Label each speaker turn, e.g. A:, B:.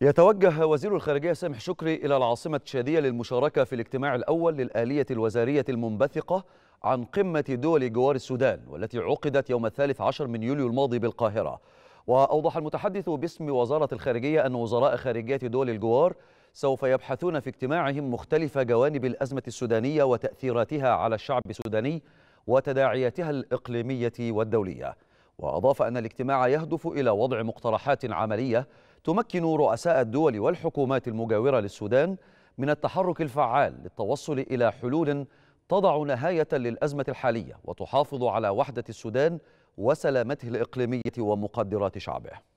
A: يتوجه وزير الخارجية سامح شكري إلى العاصمة تشادية للمشاركة في الاجتماع الأول للآلية الوزارية المنبثقة عن قمة دول جوار السودان والتي عقدت يوم الثالث عشر من يوليو الماضي بالقاهرة وأوضح المتحدث باسم وزارة الخارجية أن وزراء خارجية دول الجوار سوف يبحثون في اجتماعهم مختلف جوانب الأزمة السودانية وتأثيراتها على الشعب السوداني وتداعياتها الإقليمية والدولية وأضاف أن الاجتماع يهدف إلى وضع مقترحات عملية تمكن رؤساء الدول والحكومات المجاورة للسودان من التحرك الفعال للتوصل إلى حلول تضع نهاية للأزمة الحالية وتحافظ على وحدة السودان وسلامته الإقليمية ومقدرات شعبه